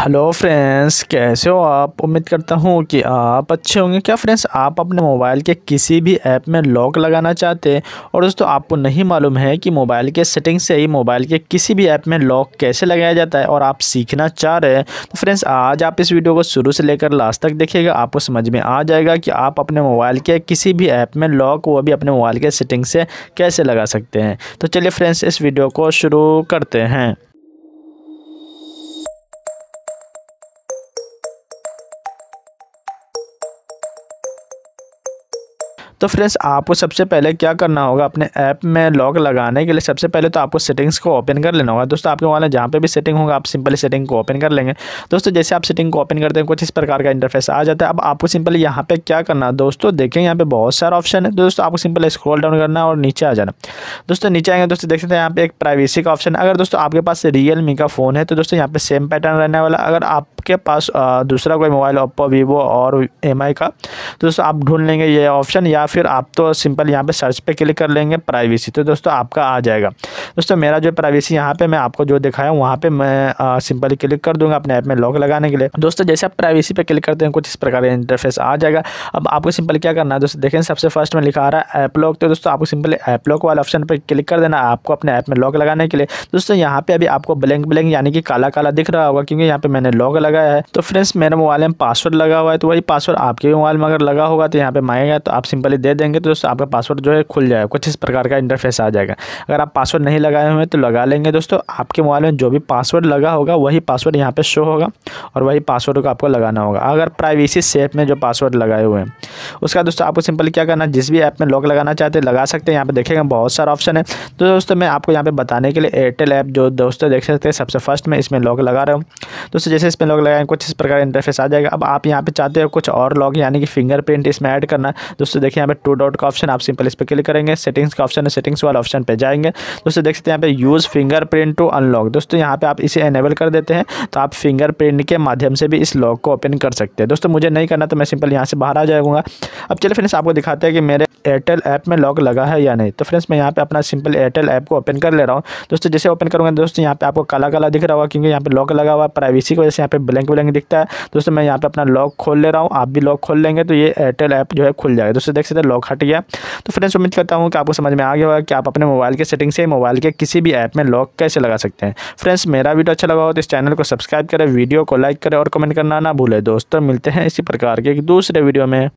hello friends कैसे हो आप उम्मीद करता हूँ कि आप अच्छे होंगे क्या फ्रेंड्स आप अपने मोबाइल के किसी भी ऐप में लॉक लगाना चाहते हैं और दोस्तों आपको नहीं मालूम है कि मोबाइल के सेटिंग से ही मोबाइल के किसी भी ऐप में लॉक कैसे लगाया जाता है और आप सीखना चाह रहे हैं तो फ्रेंड्स आज आप इस वीडियो को शुरू से लेकर लास्ट तक देखिएगा आपको समझ में आ जाएगा कि आप अपने मोबाइल के किसी भी ऐप में लॉक वो भी अपने मोबाइल के सेटिंग से कैसे लगा सकते हैं तो चलिए फ्रेंड्स इस वीडियो को शुरू करते हैं तो फ्रेंड्स आपको सबसे पहले क्या करना होगा अपने ऐप में लॉक लगाने के लिए सबसे पहले तो आपको सेटिंग्स को ओपन कर लेना होगा दोस्तों आपके वाले जहाँ पर भी सेटिंग होगा आप सिंपली सेटिंग को ओपन कर लेंगे दोस्तों जैसे आप सेटिंग को ओपन करते हैं कुछ इस प्रकार का इंटरफेस आ जाता है अब आपको सिंपली यहाँ पे क्या करना दोस्तों देखें यहाँ पर बहुत सारा ऑप्शन है दोस्तों आपको सिंपल स्क्रॉल डाउन करना और नीचे आ जाना दोस्तों नीचे आएंगे दोस्तों देख सकते हैं यहाँ पे एक प्राइवेसी का ऑप्शन अगर दोस्तों आपके पास रियल का फ़ोन है तो दोस्तों यहाँ पे सेम पैटर्न रहने वाला अगर आपके पास दूसरा कोई मोबाइल ओप्पो वीवो और एम का तो दोस्तों आप ढूंढ लेंगे ये ऑप्शन या फिर आप तो सिंपल यहाँ पे सर्च पे क्लिक कर लेंगे प्राइवेसी तो दोस्तों आपका आ जाएगा दोस्तों मेरा जो प्राइवेसी यहाँ पे मैं आपको जो दिखाया हूँ वहाँ पे मैं सिंपल क्लिक कर दूंगा अपने ऐप में लॉक लगाने के लिए दोस्तों जैसे आप प्राइवेसी पे क्लिक करते हैं कुछ इस प्रकार का इंटरफेस आ जाएगा अब आपको सिंपल क्या करना है दोस्तों देखें सबसे फर्स्ट में लिखा आ रहा है ऐप लॉक तो दोस्तों आपको सिंपल ऐप लॉक ऑप्शन पर क्लिक कर देना आपको अपने ऐप में लॉक लगाने के लिए दोस्तों यहाँ पे अभी आपको ब्लैंक ब्लैंक यानी कि काला काला दिख रहा होगा क्योंकि यहाँ पे मैंने लॉक लगाया है तो फ्रेंड्स मेरे मोबाइल में पासवर्ड लगा हुआ है तो वही पासवर्ड आपके मोबाइल में अगर लगा होगा तो यहाँ पे मांगेगा तो आप सिंपली दे देंगे तो दोस्तों आपका पासवर्ड जो है खुल जाएगा कुछ इस प्रकार का इंटरफेस आ जाएगा अगर आप पासवर्ड नहीं लगाए हुए तो लगा लेंगे दोस्तों आपके मोबाइल में जो भी पासवर्ड लगा होगा वही पासवर्ड यहाँ पर शो होगा और वही पासवर्ड को आपको लगाना होगा अगर प्राइवेसी सेफ में जो पासवर्ड लगाए हुए हैं उसका दोस्तों आपको सिंपल क्या करना जिस भी ऐप में लॉक लगाना चाहते लगा सकते हैं यहाँ पर देखेंगे बहुत सारा ऑप्शन है तो दोस्तों मैं आपको यहाँ पर बताने के लिए एयरटेल ऐप जो दोस्तों देख सकते हैं सबसे फर्स्ट में इसमें लॉक लगा रहा हूँ दोस्तों जैसे इसमें लॉक लगाएंगे कुछ इस प्रकार इंटरफेस आ जाएगा अब आप यहाँ पर चाहते हो कुछ और लॉक यानी कि फिंगरप्रिंट इसमें ऐड करना दोस्तों देखिए यहाँ पे टू डॉट का ऑप्शन आप सिंपल इस पर क्लिक करेंगे सेटिंग्स का ऑप्शन है सेटिंग्स वाले ऑप्शन पर जाएंगे दोस्तों देख सकते हैं यहाँ पे use fingerprint to unlock दोस्तों यहाँ पे आप इसे एनेबल कर देते हैं तो आप फिंगर प्रिंट के माध्यम से भी इस लॉक को ओपन कर सकते हैं दोस्तों मुझे नहीं करना तो मैं सिंपल यहाँ से बाहर आ जाऊँगा अब चलिए फ्रेंड्स आपको दिखाते हैं कि मेरे एयरटेल ऐप में लॉक लगा है या नहीं तो फ्रेंड्स मैं यहाँ पे अपना सिंपल एयरटेल ऐप को ओपन कर ले रहा हूँ दोस्तों जैसे ओपन करूँगा दोस्तों यहाँ पे आपको काला काला दिख रहा होगा क्योंकि यहाँ पे लॉक लगा हुआ है प्राइवेसी की वजह से यहाँ पे ब्लैंक ब्लैंक दिखता है दोस्तों मैं यहाँ पे अपना लॉक खोल ले रहा हूँ आप भी लॉक खोल लेंगे तो ये एयरटेल ऐप जो है खुल जाएगा दोस्तों देख सकते इधर लॉक हट गया तो फ्रेंड्स उम्मीद करता हूँ कि आपको समझ में आ गया होगा कि आप अपने मोबाइल के सेटिंग से मोबाइल के किसी भी ऐप में लॉक कैसे लगा सकते हैं फ्रेंड्स मेरा वीडियो अच्छा लगा हो तो इस चैनल को सब्सक्राइब करें वीडियो को लाइक करें और कमेंट करना ना भूलें दोस्तों मिलते हैं इसी प्रकार के एक दूसरे वीडियो में